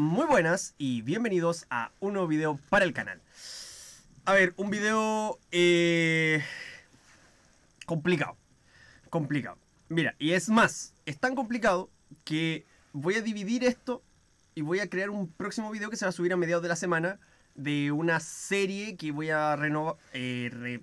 Muy buenas y bienvenidos a un nuevo video para el canal. A ver, un video eh, complicado, complicado. Mira, y es más, es tan complicado que voy a dividir esto y voy a crear un próximo video que se va a subir a mediados de la semana de una serie que voy a renovar, eh,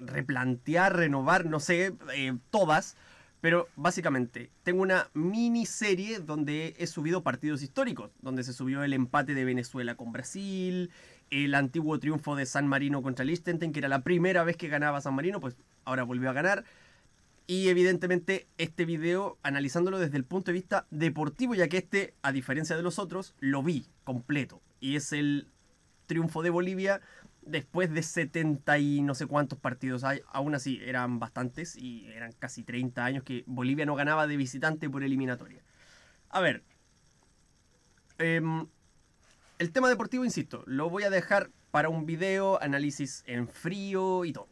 replantear, renovar, no sé, eh, todas pero básicamente, tengo una miniserie donde he subido partidos históricos, donde se subió el empate de Venezuela con Brasil, el antiguo triunfo de San Marino contra Liechtenstein, que era la primera vez que ganaba San Marino, pues ahora volvió a ganar. Y evidentemente este video analizándolo desde el punto de vista deportivo, ya que este, a diferencia de los otros, lo vi completo. Y es el triunfo de Bolivia después de 70 y no sé cuántos partidos, hay, aún así eran bastantes y eran casi 30 años que Bolivia no ganaba de visitante por eliminatoria. A ver, em, el tema deportivo, insisto, lo voy a dejar para un video, análisis en frío y todo.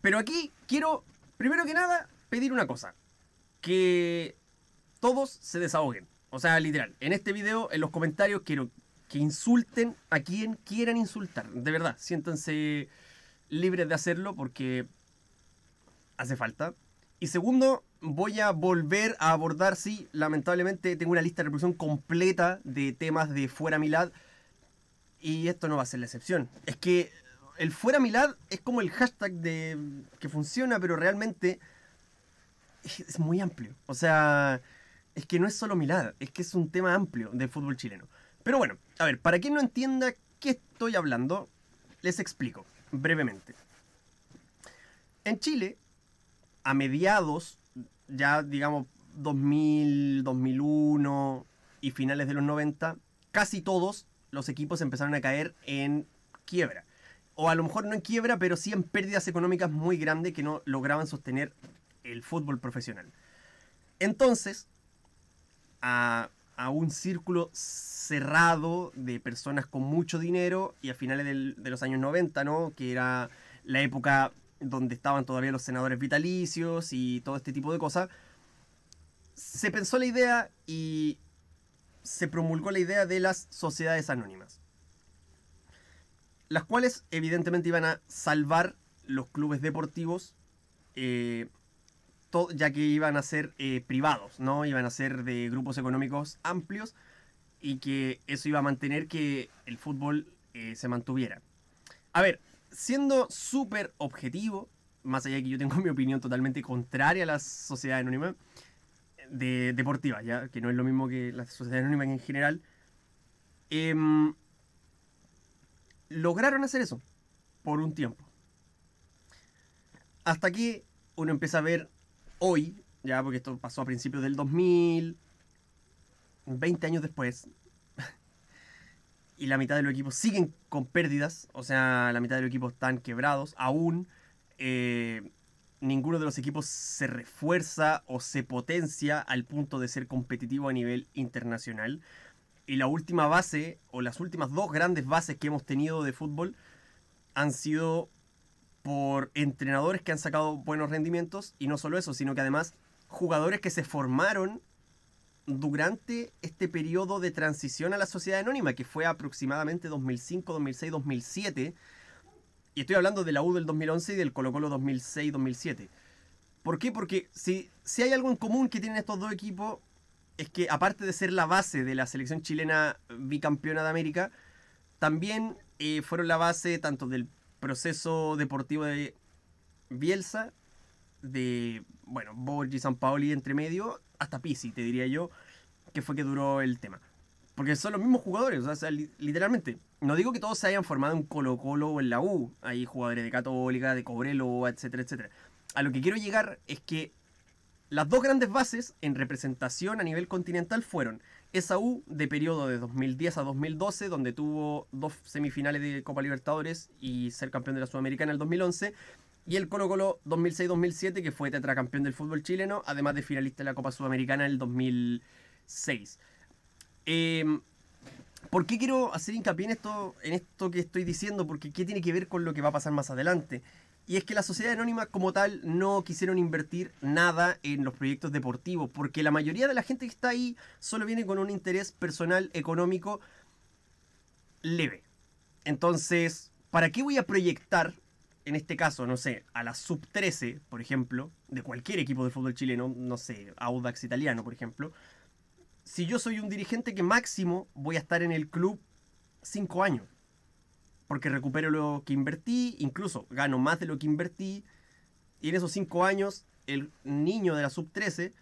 Pero aquí quiero, primero que nada, pedir una cosa. Que todos se desahoguen. O sea, literal, en este video, en los comentarios, quiero que insulten a quien quieran insultar. De verdad, siéntanse libres de hacerlo porque hace falta. Y segundo, voy a volver a abordar, sí, lamentablemente tengo una lista de reproducción completa de temas de Fuera Milad. Y esto no va a ser la excepción. Es que el Fuera Milad es como el hashtag de, que funciona, pero realmente es, es muy amplio. O sea, es que no es solo Milad, es que es un tema amplio del fútbol chileno. Pero bueno, a ver, para quien no entienda qué estoy hablando, les explico brevemente. En Chile, a mediados, ya digamos 2000, 2001 y finales de los 90, casi todos los equipos empezaron a caer en quiebra. O a lo mejor no en quiebra, pero sí en pérdidas económicas muy grandes que no lograban sostener el fútbol profesional. Entonces, a a un círculo cerrado de personas con mucho dinero y a finales de los años 90, ¿no? Que era la época donde estaban todavía los senadores vitalicios y todo este tipo de cosas. Se pensó la idea y se promulgó la idea de las sociedades anónimas, las cuales evidentemente iban a salvar los clubes deportivos eh, ya que iban a ser eh, privados, ¿no? Iban a ser de grupos económicos amplios y que eso iba a mantener que el fútbol eh, se mantuviera. A ver, siendo súper objetivo, más allá de que yo tengo mi opinión totalmente contraria a la sociedad anónima, de, deportiva, ya que no es lo mismo que la sociedad anónima en general, em, lograron hacer eso por un tiempo. Hasta que uno empieza a ver hoy, ya porque esto pasó a principios del 2000, 20 años después, y la mitad de los equipos siguen con pérdidas, o sea, la mitad de los equipos están quebrados, aún eh, ninguno de los equipos se refuerza o se potencia al punto de ser competitivo a nivel internacional. Y la última base, o las últimas dos grandes bases que hemos tenido de fútbol, han sido por entrenadores que han sacado buenos rendimientos y no solo eso, sino que además jugadores que se formaron durante este periodo de transición a la sociedad anónima, que fue aproximadamente 2005, 2006, 2007. Y estoy hablando de la U del 2011 y del Colo Colo 2006, 2007. ¿Por qué? Porque si, si hay algo en común que tienen estos dos equipos, es que aparte de ser la base de la selección chilena bicampeona de América, también eh, fueron la base tanto del proceso deportivo de Bielsa, de, bueno, Borgi, San Paoli entre medio, hasta Pisi, te diría yo, que fue que duró el tema. Porque son los mismos jugadores, o sea, literalmente. No digo que todos se hayan formado en Colo Colo o en la U. Hay jugadores de Católica, de Cobrelo, etcétera, etcétera. A lo que quiero llegar es que las dos grandes bases en representación a nivel continental fueron Esaú, de periodo de 2010 a 2012, donde tuvo dos semifinales de Copa Libertadores y ser campeón de la Sudamericana en el 2011. Y el Colo Colo 2006-2007, que fue tetracampeón del fútbol chileno, además de finalista de la Copa Sudamericana en el 2006. Em, ¿Por qué quiero hacer hincapié en esto, en esto que estoy diciendo? Porque ¿qué tiene que ver con lo que va a pasar más adelante? Y es que la sociedad anónima como tal no quisieron invertir nada en los proyectos deportivos, porque la mayoría de la gente que está ahí solo viene con un interés personal económico leve. Entonces, ¿para qué voy a proyectar, en este caso, no sé, a la sub-13, por ejemplo, de cualquier equipo de fútbol chileno, no sé, Audax italiano, por ejemplo, si yo soy un dirigente que máximo voy a estar en el club cinco años? porque recupero lo que invertí, incluso gano más de lo que invertí. Y en esos cinco años, el niño de la sub-13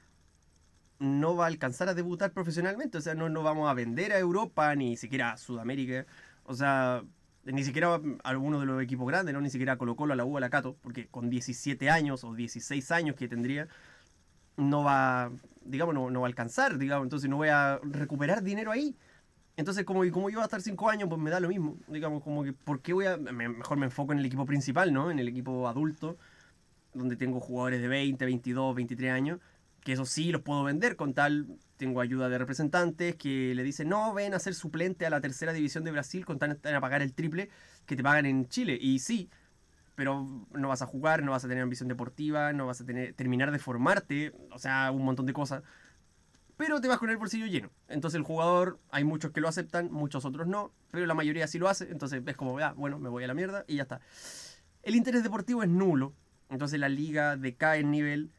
no va a alcanzar a debutar profesionalmente. O sea, no, no vamos a vender a Europa, ni siquiera a Sudamérica. O sea, ni siquiera a alguno de los equipos grandes, ¿no? Ni siquiera a Colo Colo, la U, a la Cato, porque con 17 años o 16 años que tendría, no va, digamos, no va a alcanzar, digamos. Entonces no voy a recuperar dinero ahí. Entonces, como, como yo voy a estar cinco años, pues me da lo mismo. Digamos, como que, ¿por qué voy a...? mejor me enfoco en el equipo principal, ¿no? En el equipo adulto, donde tengo jugadores de 20, 22, 23 años, que eso sí los puedo vender con tal... Tengo ayuda de representantes que le dicen, no, ven a ser suplente a la tercera división de Brasil con tal de pagar el triple que te pagan en Chile. Y sí, pero no vas a jugar, no vas a tener ambición deportiva, no vas a tener, terminar de formarte, o sea, un montón de cosas pero te vas con el bolsillo lleno. Entonces el jugador, hay muchos que lo aceptan, muchos otros no, pero la mayoría sí lo hace, entonces ves como, ah, bueno, me voy a la mierda y ya está. El interés deportivo es nulo, entonces la liga decae en nivel,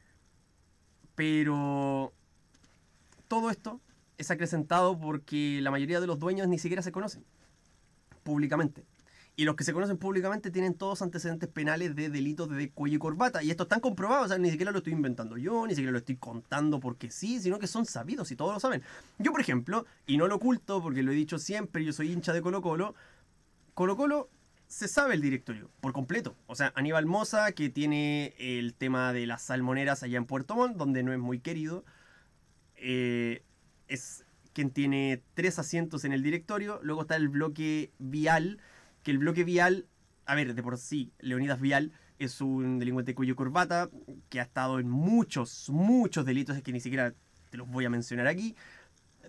pero todo esto es acrecentado porque la mayoría de los dueños ni siquiera se conocen públicamente y los que se conocen públicamente tienen todos antecedentes penales de delitos de cuello y corbata. Y esto está comprobado, o sea, ni siquiera lo estoy inventando yo, ni siquiera lo estoy contando porque sí, sino que son sabidos y todos lo saben. Yo, por ejemplo, y no lo oculto porque lo he dicho siempre, yo soy hincha de Colo Colo, Colo Colo se sabe el directorio, por completo. O sea, Aníbal Mosa, que tiene el tema de las salmoneras allá en Puerto Montt, donde no es muy querido, eh, es quien tiene tres asientos en el directorio. Luego está el bloque vial que el bloque vial, a ver, de por sí, Leonidas Vial es un delincuente cuyo corbata, que ha estado en muchos, muchos delitos, es que ni siquiera te los voy a mencionar aquí,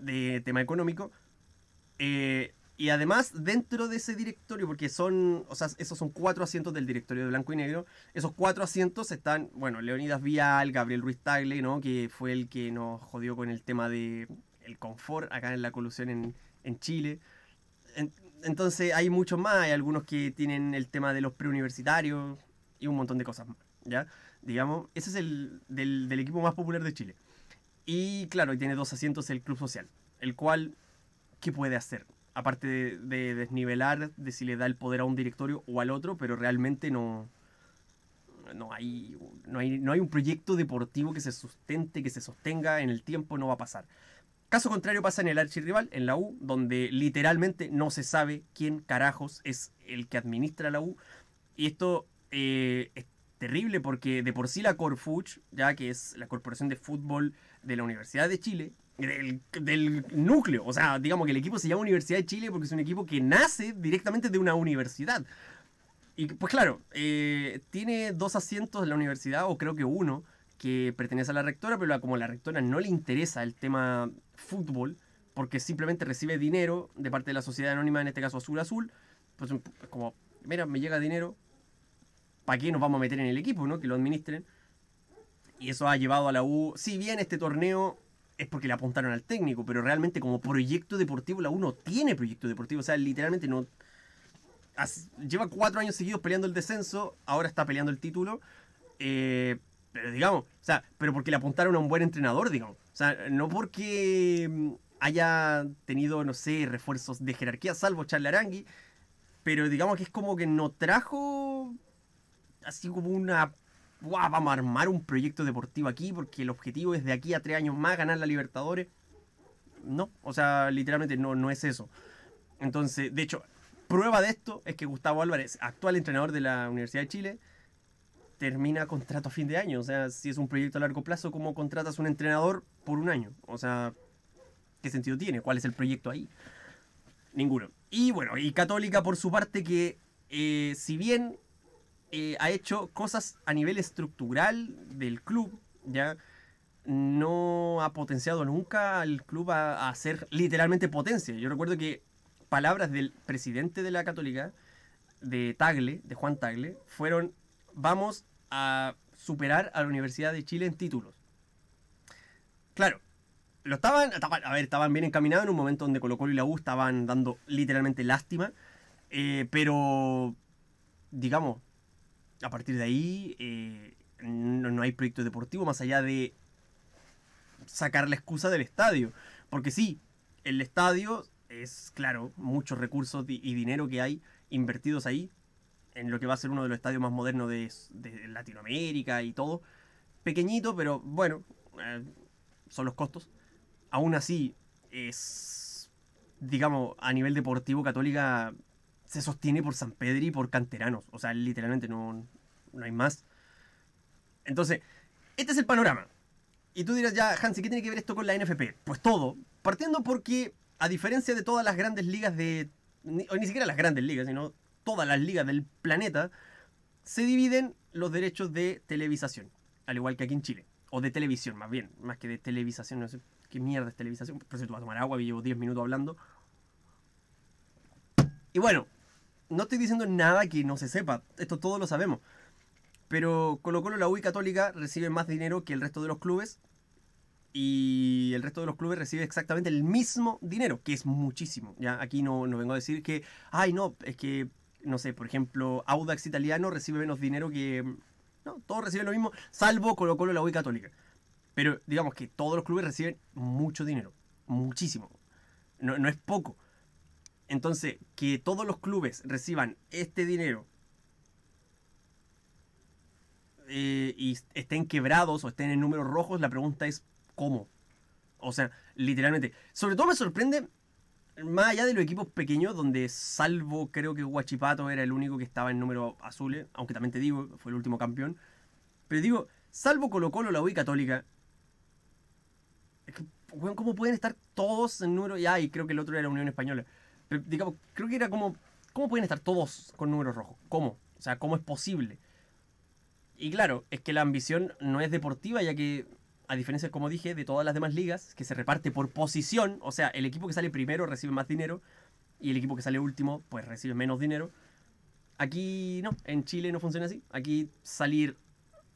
de tema económico. Eh, y además, dentro de ese directorio, porque son, o sea, esos son cuatro asientos del directorio de Blanco y Negro, esos cuatro asientos están, bueno, Leonidas Vial, Gabriel Ruiz Tagle, ¿no? Que fue el que nos jodió con el tema de el confort acá en la colusión en, en Chile entonces hay mucho más, hay algunos que tienen el tema de los preuniversitarios y un montón de cosas más, ¿ya? Digamos, ese es el del, equipo más popular de Chile. Y claro, tiene dos asientos el Club Social, el cual, ¿qué puede hacer? Aparte de, desnivelar, de si le da el poder a un directorio o al otro, pero realmente no, hay, no hay un proyecto deportivo que se sustente, que se sostenga en el tiempo, no va a pasar. Caso contrario pasa en el archirrival, en la U, donde literalmente no se sabe quién carajos es el que administra la U. Y esto eh, es terrible porque de por sí la Corfuch, ya que es la Corporación de Fútbol de la Universidad de Chile, del, núcleo, o sea, digamos que el equipo se llama Universidad de Chile porque es un equipo que nace directamente de una universidad. Y pues claro, eh, tiene dos asientos en la universidad, o creo que uno, que pertenece a la rectora, pero como la rectora no le interesa el tema fútbol, porque simplemente recibe dinero de parte de la sociedad anónima, en este caso Azul Azul, pues como, mira, me llega dinero, ¿para qué nos vamos a meter en el equipo, no? Que lo administren. Y eso ha llevado a la U, si bien este torneo es porque le apuntaron al técnico, pero realmente como proyecto deportivo la U no tiene proyecto deportivo, o sea, literalmente no... Lleva cuatro años seguidos peleando el descenso, ahora está peleando el título. Eh, pero digamos, o sea, pero porque le apuntaron a un buen entrenador, digamos. O sea, no porque mm, haya tenido, no sé, refuerzos de jerarquía, salvo Charlarangui, pero digamos que es como que no trajo así como una vamos a armar un proyecto deportivo aquí porque el objetivo es de aquí a tres años más ganar la Libertadores. No, o sea, literalmente no, no es eso. Entonces, de hecho, prueba de esto es que Gustavo Álvarez, actual entrenador de la Universidad de Chile, termina contrato a fin de año. O sea, si es un proyecto a largo plazo, ¿cómo contratas un entrenador por un año? O sea, ¿qué sentido tiene? ¿Cuál es el proyecto ahí? Ninguno. Y bueno, y Católica por su parte que eh, si bien eh, ha hecho cosas a nivel estructural del club, ya no ha potenciado nunca al club a, a hacer literalmente potencia. Yo recuerdo que palabras del presidente de la Católica, de Tagle, de Juan Tagle, fueron vamos a superar a la Universidad de Chile en títulos. Claro, lo estaban, a ver, estaban bien encaminados en un momento donde Colo Colo y la U estaban dando literalmente lástima, eh, pero digamos, a partir de ahí eh, no, hay proyecto deportivo más allá de sacar la excusa del estadio, porque sí, el estadio es, claro, muchos recursos y dinero que hay invertidos ahí, en lo que va a ser uno de los estadios más modernos de, Latinoamérica y todo. Pequeñito, pero bueno, eh, son los costos. Aún así, es, digamos, a nivel deportivo católica se sostiene por San Pedro y por canteranos. O sea, literalmente no, no hay más. Entonces, este es el panorama. Y tú dirás, ya, Hansi, ¿qué tiene que ver esto con la NFP? Pues todo. Partiendo porque, a diferencia de todas las grandes ligas de... ni siquiera las grandes ligas, sino todas las ligas del planeta, se dividen los derechos de televisación, al igual que aquí en Chile, o de televisión más bien, más que de televisación, no sé qué mierda es televisación, por cierto, voy a tomar agua, y llevo 10 minutos hablando. Y bueno, no estoy diciendo nada que no se sepa, esto todos lo sabemos. Pero Colo Colo, la UI Católica recibe más dinero que el resto de los clubes. Y el resto de los clubes recibe exactamente el mismo dinero, que es muchísimo. Ya aquí no, no vengo a decir que, ay no, es que no sé, por ejemplo, Audax italiano recibe menos dinero que... No, todos reciben lo mismo, salvo Colo Colo, la U Católica. Pero digamos que todos los clubes reciben mucho dinero, muchísimo. No, es poco. Entonces, que todos los clubes reciban este dinero eh, y estén quebrados o estén en números rojos, la pregunta es ¿cómo? O sea, literalmente. Sobre todo me sorprende más allá de los equipos pequeños, donde salvo creo que Guachipato era el único que estaba en número azules, eh, aunque también te digo, fue el último campeón. Pero digo, salvo Colo Colo, la UI Católica. Es que, bueno, ¿cómo pueden estar todos en número? Ya, y creo que el otro era Unión Española. Pero digamos, creo que era como, ¿cómo pueden estar todos con números rojos? ¿Cómo? O sea, ¿cómo es posible? Y claro, es que la ambición no es deportiva, ya que a diferencia, como dije, de todas las demás ligas, que se reparte por posición, o sea, el equipo que sale primero recibe más dinero y el equipo que sale último, pues recibe menos dinero. Aquí no, en Chile no funciona así. Aquí salir,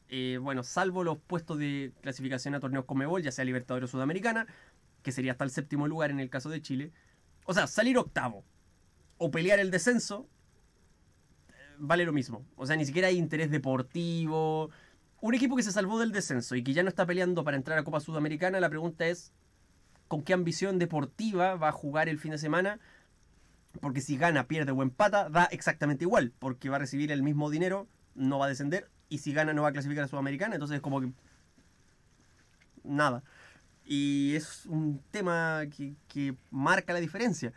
eh, bueno, salvo los puestos de clasificación a torneos Comebol, ya sea Libertadores o Sudamericana, que sería hasta el séptimo lugar en el caso de Chile. O sea, salir octavo o pelear el descenso eh, vale lo mismo. O sea, ni siquiera hay interés deportivo, un equipo que se salvó del descenso y que ya no está peleando para entrar a Copa Sudamericana, la pregunta es, ¿con qué ambición deportiva va a jugar el fin de semana? Porque si gana, pierde o empata, da exactamente igual, porque va a recibir el mismo dinero, no va a descender, y si gana no va a clasificar a Sudamericana, entonces es como que... Nada. Y es un tema que, marca la diferencia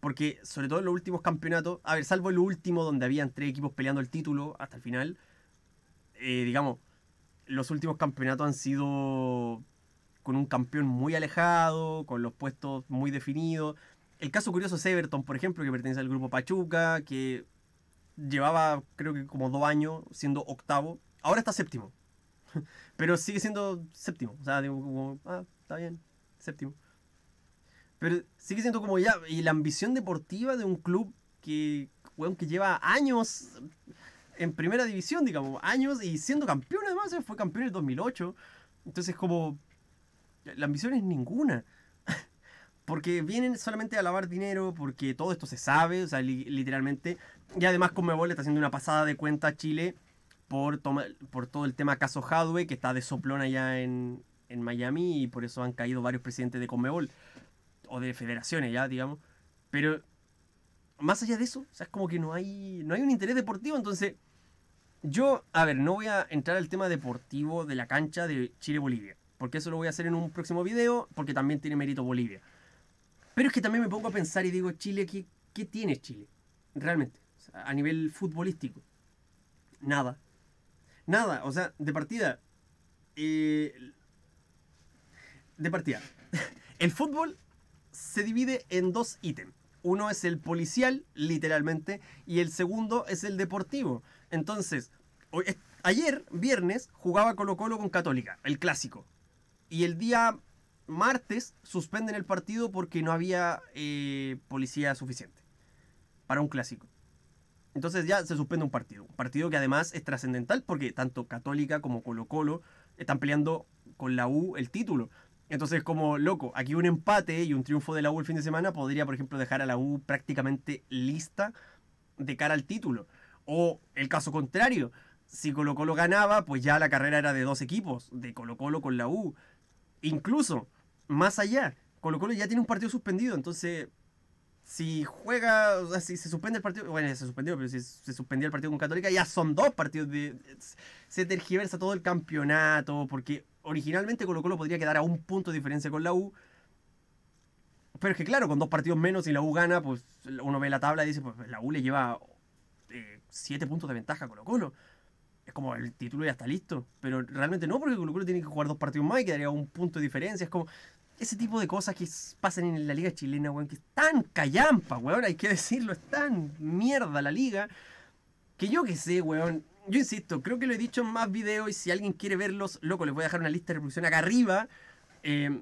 porque sobre todo en los últimos campeonatos, a ver, salvo el último donde habían tres equipos peleando el título hasta el final, eh, digamos, los últimos campeonatos han sido con un campeón muy alejado, con los puestos muy definidos. El caso curioso es Everton, por ejemplo, que pertenece al grupo Pachuca, que llevaba creo que como dos años siendo octavo. Ahora está séptimo. Pero sigue siendo séptimo. O sea, digo como, ah, está bien, séptimo. Pero sigue siendo como ya, y la ambición deportiva de un club que, weón, que lleva años en primera división, digamos, años y siendo campeón además, eh, fue campeón en el 2008. Entonces, como la ambición es ninguna. porque vienen solamente a lavar dinero, porque todo esto se sabe, o sea, literalmente. Y además Conmebol está haciendo una pasada de cuenta a Chile por, por todo el tema caso Hadwe, que está de soplón allá en, en Miami, y por eso han caído varios presidentes de Conmebol, o de federaciones ya, digamos. Pero más allá de eso, o sea, es como que no hay, no hay un interés deportivo, entonces yo, a ver, no voy a entrar al tema deportivo de la cancha de Chile-Bolivia, porque eso lo voy a hacer en un próximo video, porque también tiene mérito Bolivia. Pero es que también me pongo a pensar y digo, Chile, ¿qué, qué tiene Chile? Realmente, a nivel futbolístico. Nada. Nada, o sea, de partida. Eh, de partida. El fútbol se divide en dos ítems. Uno es el policial, literalmente, y el segundo es el deportivo. Entonces, ayer, viernes, jugaba Colo Colo con Católica, el clásico. Y el día martes suspenden el partido porque no había eh, policía suficiente para un clásico. Entonces ya se suspende un partido. Un partido que además es trascendental porque tanto Católica como Colo Colo están peleando con la U el título. Entonces como loco, aquí un empate y un triunfo de la U el fin de semana podría, por ejemplo, dejar a la U prácticamente lista de cara al título. O el caso contrario, si Colo Colo ganaba, pues ya la carrera era de dos equipos, de Colo Colo con la U. Incluso, más allá, Colo Colo ya tiene un partido suspendido, entonces si juega, o sea, si se suspende el partido, bueno, se suspendió, pero si se suspendió el partido con Católica, ya son dos partidos de... Se tergiversa todo el campeonato, porque originalmente Colo Colo podría quedar a un punto de diferencia con la U. Pero es que claro, con dos partidos menos y la U gana, pues uno ve la tabla y dice, pues la U le lleva 7 eh, puntos de ventaja Colo Colo. Es como el título ya está listo. Pero realmente no, porque Colo Colo tiene que jugar dos partidos más y quedaría un punto de diferencia. Es como ese tipo de cosas que pasan en la liga chilena, weón, que es tan callampa, weón, hay que decirlo, es tan mierda la liga. Que yo que sé, weón, yo insisto, creo que lo he dicho en más videos y si alguien quiere verlos, loco, les voy a dejar una lista de reproducción acá arriba eh,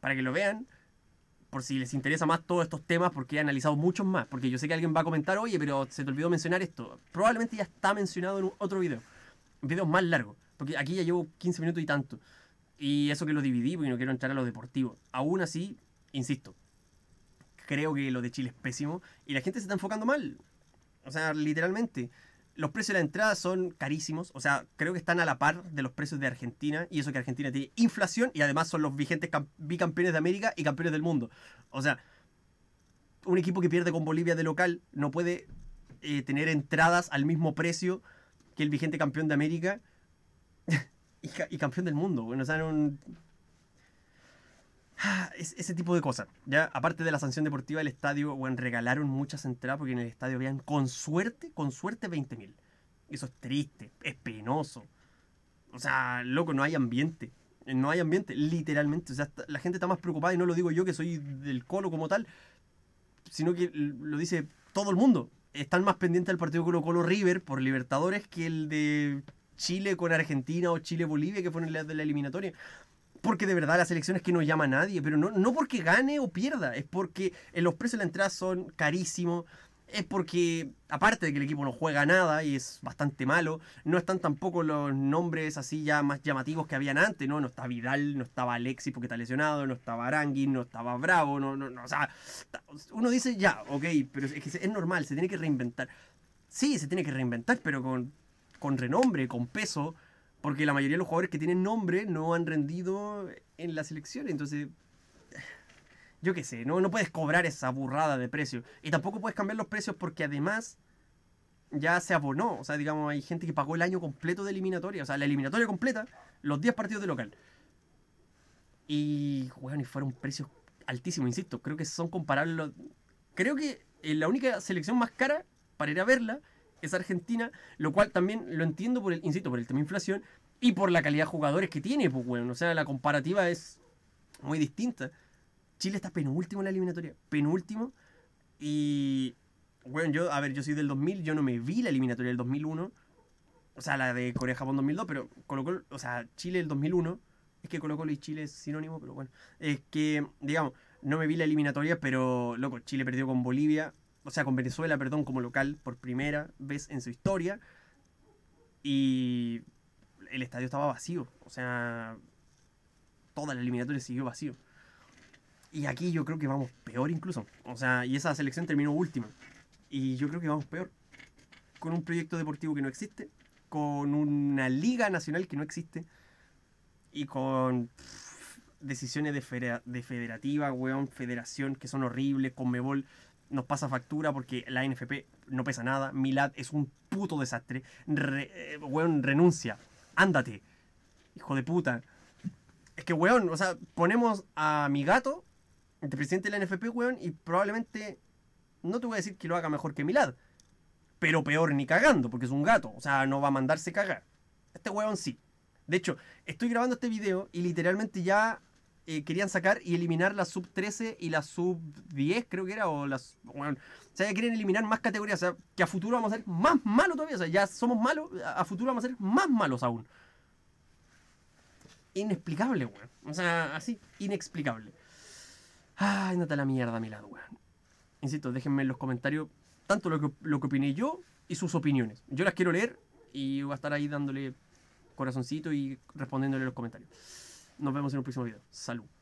para que lo vean por si les interesa más todos estos temas, porque he analizado muchos más, porque yo sé que alguien va a comentar, oye, pero se te olvidó mencionar esto. Probablemente ya está mencionado en otro video, un video más largo, porque aquí ya llevo 15 minutos y tanto. Y eso que lo dividí, porque no quiero entrar a lo deportivo. Aún así, insisto, creo que lo de Chile es pésimo y la gente se está enfocando mal. O sea, literalmente los precios de la entrada son carísimos, o sea, creo que están a la par de los precios de Argentina, y eso que Argentina tiene inflación y además son los vigentes bicampeones de América y campeones del mundo. O sea, un equipo que pierde con Bolivia de local no puede eh, tener entradas al mismo precio que el vigente campeón de América y, campeón del mundo. Bueno, o sea, un, Ah, ese tipo de cosas. Ya, aparte de la sanción deportiva, el estadio, bueno, regalaron muchas entradas porque en el estadio habían con suerte, con suerte 20.000. Eso es triste, es penoso. O sea, loco, no hay ambiente. Eh, no hay ambiente, literalmente. O sea, la gente está más preocupada y no lo digo yo que soy del colo como tal, sino que lo dice todo el mundo. Están más pendientes del partido Colo Colo River por Libertadores que el de Chile con Argentina o Chile Bolivia, que fueron las de la eliminatoria porque de verdad la selección es que no llama a nadie, pero no, no porque gane o pierda, es porque eh, los precios de la entrada son carísimos, es porque, aparte de que el equipo no juega nada y es bastante malo, no están tampoco los nombres así ya más llamativos que habían antes, ¿no? No está Vidal, no estaba Alexis porque está lesionado, no estaba Aranguin, no estaba Bravo, no, no, no, o sea, uno dice ya, ok, pero es que es normal, se tiene que reinventar. Sí, se tiene que reinventar, pero con, con renombre, con peso, porque la mayoría de los jugadores que tienen nombre no han rendido en la selección. Entonces, yo qué sé, ¿no? no puedes cobrar esa burrada de precio. Y tampoco puedes cambiar los precios porque además ya se abonó. O sea, digamos, hay gente que pagó el año completo de eliminatoria. O sea, la eliminatoria completa, los 10 partidos de local. Y, bueno, y fueron precios altísimos, insisto. Creo que son comparables. Creo que eh, la única selección más cara para ir a verla es Argentina, lo cual también lo entiendo por el, insisto, por el tema de inflación y por la calidad de jugadores que tiene, pues, bueno, o sea, la comparativa es muy distinta. Chile está penúltimo en la eliminatoria, penúltimo, y, bueno, yo, a ver, yo soy del 2000, yo no me vi la eliminatoria del 2001, o sea, la de Corea-Japón 2002, pero Colo o sea, Chile el 2001, es que Colo Colo y Chile es sinónimo, pero bueno, es que, digamos, no me vi la eliminatoria, pero, loco, Chile perdió con Bolivia, o sea, con Venezuela, perdón, como local por primera vez en su historia. Y el estadio estaba vacío. O sea, toda la eliminatoria siguió vacío. Y aquí yo creo que vamos peor incluso. O sea, y esa selección terminó última. Y yo creo que vamos peor. Con un proyecto deportivo que no existe, con una liga nacional que no existe y con decisiones de, federativa, weón, federación que son horribles, con Mebol nos pasa factura porque la NFP no pesa nada. Milad es un puto desastre. Eh, weón, renuncia. Ándate. Hijo de puta. Es que, weón, o sea, ponemos a mi gato el presidente de la NFP, weón, y probablemente no te voy a decir que lo haga mejor que Milad. Pero peor ni cagando, porque es un gato. O sea, no va a mandarse cagar. Este weón sí. De hecho, estoy grabando este video y literalmente ya eh, querían sacar y eliminar la sub 13 y la sub 10, creo que era, o las. o sea, ya quieren eliminar más categorías, o sea, que a futuro vamos a ser más malos todavía, o sea, ya somos malos, a futuro vamos a ser más malos aún. Inexplicable, weón. O sea, así, inexplicable. Ay, te la mierda, lado, weón. Insisto, déjenme en los comentarios tanto lo que, lo que opiné yo y sus opiniones. Yo las quiero leer y voy a estar ahí dándole corazoncito y respondiéndole los comentarios. Nos vemos en un próximo video. Salud.